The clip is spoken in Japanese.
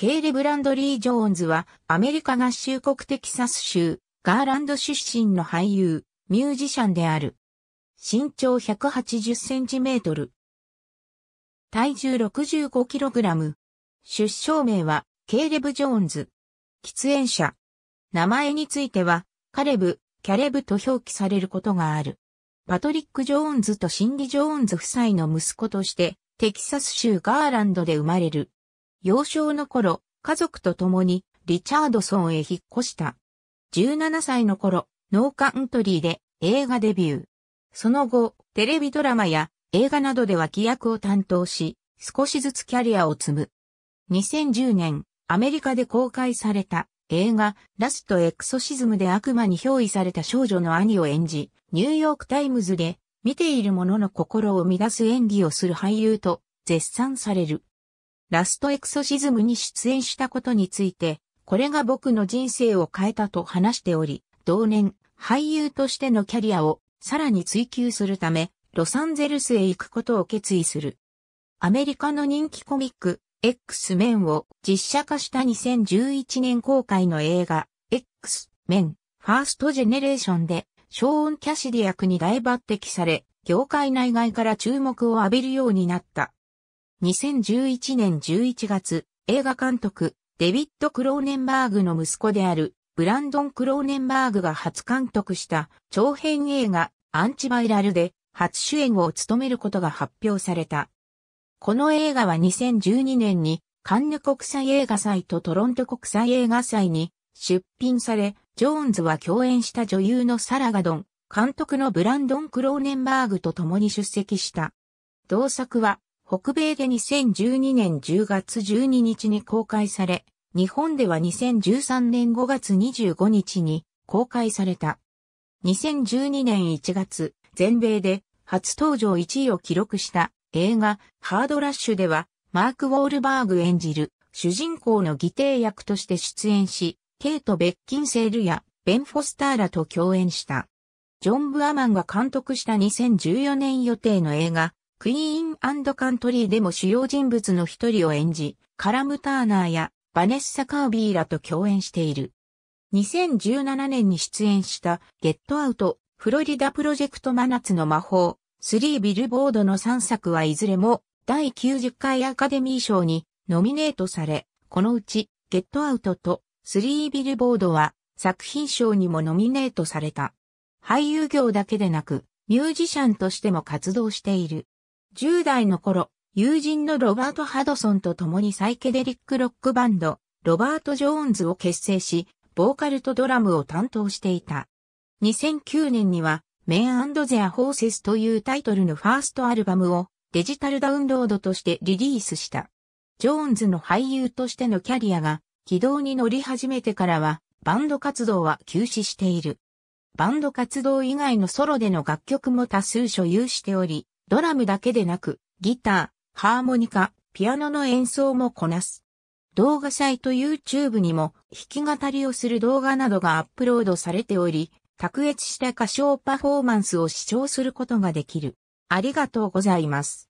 ケーレ・ブランドリー・ジョーンズは、アメリカ合衆国テキサス州、ガーランド出身の俳優、ミュージシャンである。身長180センチメートル。体重65キログラム。出生名は、ケーレブ・ジョーンズ。喫煙者。名前については、カレブ、キャレブと表記されることがある。パトリック・ジョーンズとシンディ・ジョーンズ夫妻の息子として、テキサス州ガーランドで生まれる。幼少の頃、家族と共にリチャードソンへ引っ越した。17歳の頃、ノーカントリーで映画デビュー。その後、テレビドラマや映画などでは規約を担当し、少しずつキャリアを積む。2010年、アメリカで公開された映画、ラストエクソシズムで悪魔に憑依された少女の兄を演じ、ニューヨークタイムズで見ている者の心を乱す演技をする俳優と絶賛される。ラストエクソシズムに出演したことについて、これが僕の人生を変えたと話しており、同年、俳優としてのキャリアをさらに追求するため、ロサンゼルスへ行くことを決意する。アメリカの人気コミック、X メンを実写化した2011年公開の映画、X メン、ファーストジェネレーションで、ショーン・キャシディ役に大抜擢され、業界内外から注目を浴びるようになった。2011年11月、映画監督、デビッド・クローネンバーグの息子である、ブランドン・クローネンバーグが初監督した長編映画、アンチバイラルで初主演を務めることが発表された。この映画は2012年に、カンヌ国際映画祭とトロント国際映画祭に出品され、ジョーンズは共演した女優のサラ・ガドン、監督のブランドン・クローネンバーグと共に出席した。同作は北米で2012年10月12日に公開され、日本では2013年5月25日に公開された。2012年1月、全米で初登場1位を記録した映画ハードラッシュではマーク・ウォールバーグ演じる主人公の義弟役として出演し、ケイト・ベッキンセールやベン・フォスターらと共演した。ジョン・ブアマンが監督した2014年予定の映画クイーンカントリーでも主要人物の一人を演じ、カラム・ターナーやバネッサ・カービーらと共演している。2017年に出演したゲットアウト、フロリダプロジェクト真夏の魔法、スリービルボードの3作はいずれも第90回アカデミー賞にノミネートされ、このうちゲットアウトとスリービルボードは作品賞にもノミネートされた。俳優業だけでなくミュージシャンとしても活動している。10代の頃、友人のロバート・ハドソンと共にサイケデリックロックバンド、ロバート・ジョーンズを結成し、ボーカルとドラムを担当していた。2009年には、Men t h e セス Horses というタイトルのファーストアルバムをデジタルダウンロードとしてリリースした。ジョーンズの俳優としてのキャリアが軌道に乗り始めてからは、バンド活動は休止している。バンド活動以外のソロでの楽曲も多数所有しており、ドラムだけでなく、ギター、ハーモニカ、ピアノの演奏もこなす。動画サイト YouTube にも弾き語りをする動画などがアップロードされており、卓越した歌唱パフォーマンスを視聴することができる。ありがとうございます。